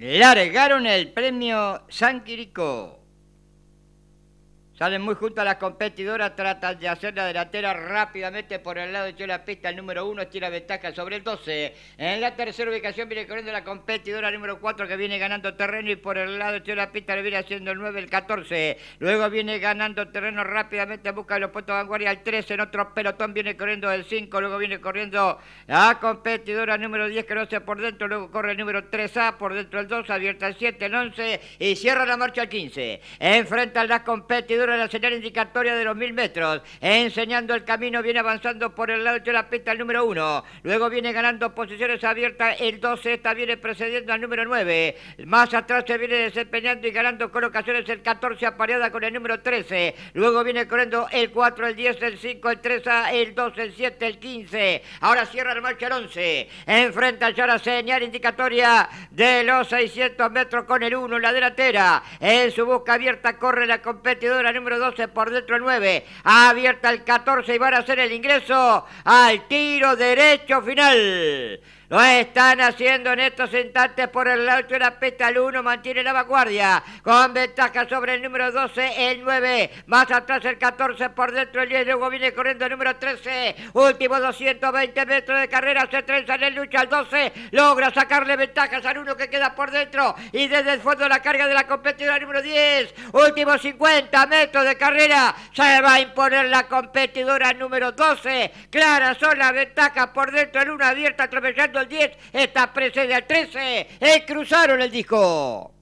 largaron el premio San Quirico. Salen muy juntas las competidoras, tratan de hacer la delantera rápidamente por el lado de la pista. El número 1, tira ventaja sobre el 12. En la tercera ubicación viene corriendo la competidora número 4 que viene ganando terreno y por el lado de la pista le viene haciendo el 9, el 14. Luego viene ganando terreno rápidamente, busca los puestos de vanguardia el 13. En otro pelotón viene corriendo el 5. Luego viene corriendo la competidora número 10 que no se por dentro. Luego corre el número 3A por dentro el 2, abierta el 7, el 11 y cierra la marcha el 15. Enfrentan las competidoras la señal indicatoria de los mil metros. Enseñando el camino, viene avanzando por el lado de la pista el número uno. Luego viene ganando posiciones abiertas el 12. Esta viene precediendo al número 9. Más atrás se viene desempeñando y ganando colocaciones el 14 apareada con el número 13. Luego viene corriendo el 4, el 10, el 5, el 13, el 12, el 7, el 15. Ahora cierra el marcha el 11. Enfrenta ya la señal indicatoria de los 600 metros con el 1 en la delantera. En su busca abierta corre la competidora número número 12 por dentro el 9. Abierta el 14 y van a hacer el ingreso al tiro derecho final. Lo están haciendo en estos instantes por el lado de la el 1, mantiene la vanguardia. Con ventaja sobre el número 12, el 9. Más atrás el 14, por dentro el 10. Luego viene corriendo el número 13. Último 220 metros de carrera. Se trenza en el lucha al 12. Logra sacarle ventajas al 1 que queda por dentro. Y desde el fondo la carga de la competidora número 10. último 50 metros de carrera. Se va a imponer la competidora número 12. Clara son las ventajas por dentro. El 1 abierta atropellando el 10, esta presencia al 13, eh, cruzaron el disco.